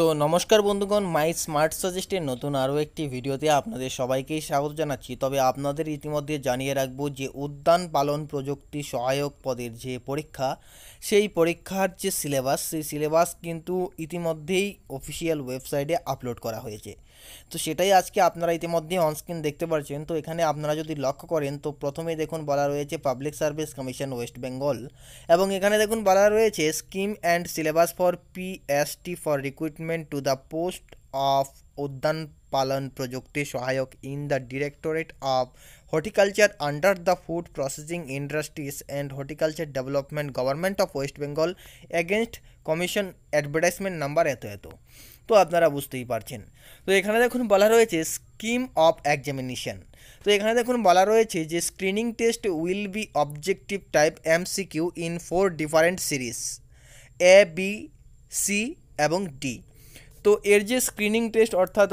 তো নমস্কার বন্ধুগণ মাই স্মার্ট সাজেস্টের নতুন আরও একটি ভিডিওতে আপনাদের সবাইকেই স্বাগত জানাচ্ছি তবে আপনাদের ইতিমধ্যে জানিয়ে রাখব যে উদ্যান পালন প্রযুক্তি সহায়ক পদের যে পরীক্ষা সেই পরীক্ষার যে সিলেবাস সেই সিলেবাস কিন্তু ইতিমধ্যেই অফিসিয়াল ওয়েবসাইটে আপলোড করা হয়েছে তো সেটাই আজকে আপনারা ইতিমধ্যেই অনস্ক্রিন দেখতে পাচ্ছেন তো এখানে আপনারা যদি লক্ষ্য করেন তো প্রথমে দেখুন বলা রয়েছে public service commission West Bengal এবং এখানে দেখুন বলা রয়েছে scheme and syllabus for PST for recruitment appointment to the post of Uddan Palan Projokti Sahayok in the Directorate of Horticulture under the Food Processing Industries and Horticulture Development Government of West Bengal against Commission Advertisement number এত এত তো আপনারা বুঝতেই পারছেন তো এখানে দেখুন বলা রয়েছে স্কিম অফ এক্সামিনেশন তো এখানে দেখুন বলা রয়েছে যে screening test will be objective type M C Q in four different series A B C এবং ডি তো এর যে স্ক্রিনিং টেস্ট অর্থাৎ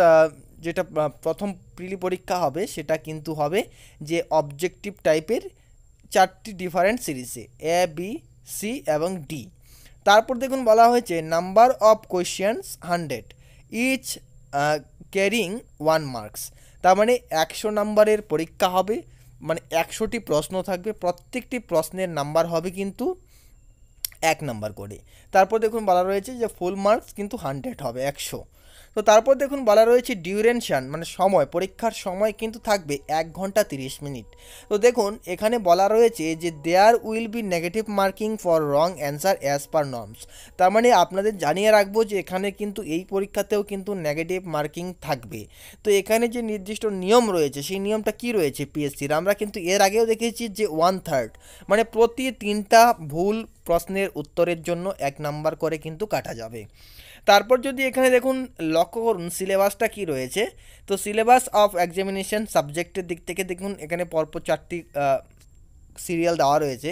যেটা প্রথম প্রিলি পরীক্ষা হবে সেটা কিন্তু হবে যে অবজেক্টিভ টাইপের চারটি ডিফারেন্ট সিরিজে এ বি সি এবং ডি তারপর দেখুন বলা হয়েছে number of questions hundred each carrying one marks তার মানে একশো নাম্বারের পরীক্ষা হবে মানে একশোটি প্রশ্ন থাকবে প্রত্যেকটি প্রশ্নের নাম্বার হবে কিন্তু এক নম্বর করে তারপর দেখুন বলা রয়েছে যে ফুল মার্কস কিন্তু হান্ড্রেড হবে একশো তো তারপর দেখুন বলা রয়েছে ডিউরেনশান মানে সময় পরীক্ষার সময় কিন্তু থাকবে এক ঘন্টা তিরিশ মিনিট তো দেখুন এখানে বলা রয়েছে যে there will be negative marking for wrong answer as per norms তার মানে আপনাদের জানিয়ে রাখবো যে এখানে কিন্তু এই পরীক্ষাতেও কিন্তু নেগেটিভ মার্কিং থাকবে তো এখানে যে নির্দিষ্ট নিয়ম রয়েছে সেই নিয়মটা কি রয়েছে পিএসসির আমরা কিন্তু এর আগেও দেখেছি যে ওয়ান থার্ড মানে প্রতি তিনটা ভুল প্রশ্নের উত্তরের জন্য এক নাম্বার করে কিন্তু কাটা যাবে তারপর যদি এখানে দেখুন লক্ষ্য করুন সিলেবাসটা কি রয়েছে তো সিলেবাস অফ এক্সামিনেশন সাবজেক্টের দিক থেকে দেখুন এখানে পরপর চারটি সিরিয়াল দেওয়া রয়েছে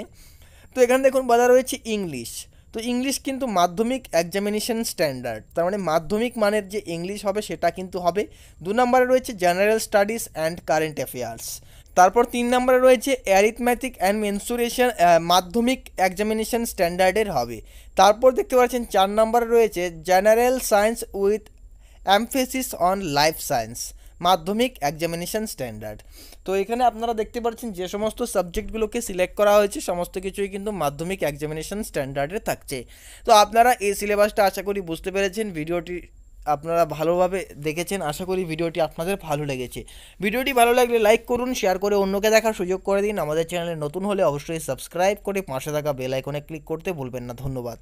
তো এখানে দেখুন বলা রয়েছে ইংলিশ তো ইংলিশ কিন্তু মাধ্যমিক এক্সামিনেশন স্ট্যান্ডার্ড তার মানে মাধ্যমিক মানের যে ইংলিশ হবে সেটা কিন্তু হবে দু নম্বরে রয়েছে general studies and current affairs তারপর তিন নম্বরে রয়েছে অ্যারিথম্যাটিক অ্যান্ড মেনসুরেশন মাধ্যমিক এক্সামিনেশন স্ট্যান্ডার্ডের হবে তারপর দেখতে পাচ্ছেন চার নম্বরে রয়েছে general science with emphasis on life science মাধ্যমিক এক্সামিনেশন স্ট্যান্ডার্ড তো এখানে আপনারা দেখতে পাচ্ছেন যে সমস্ত সাবজেক্টগুলোকে সিলেক্ট করা হয়েছে সমস্ত কিছুই কিন্তু মাধ্যমিক এক্সামিনেশন স্ট্যান্ডার্ডে থাকছে তো আপনারা এই সিলেবাসটা আশা করি বুঝতে পেরেছেন ভিডিওটি আপনারা ভালোভাবে দেখেছেন আশা করি ভিডিওটি আপনাদের ভালো লেগেছে ভিডিওটি ভালো লাগলে লাইক করুন শেয়ার করে অন্যকে দেখার সুযোগ করে দিন আমাদের চ্যানেলে নতুন হলে অবশ্যই সাবস্ক্রাইব করে পাশে থাকা বেল আইকনে ক্লিক করতে ভুলবেন না ধন্যবাদ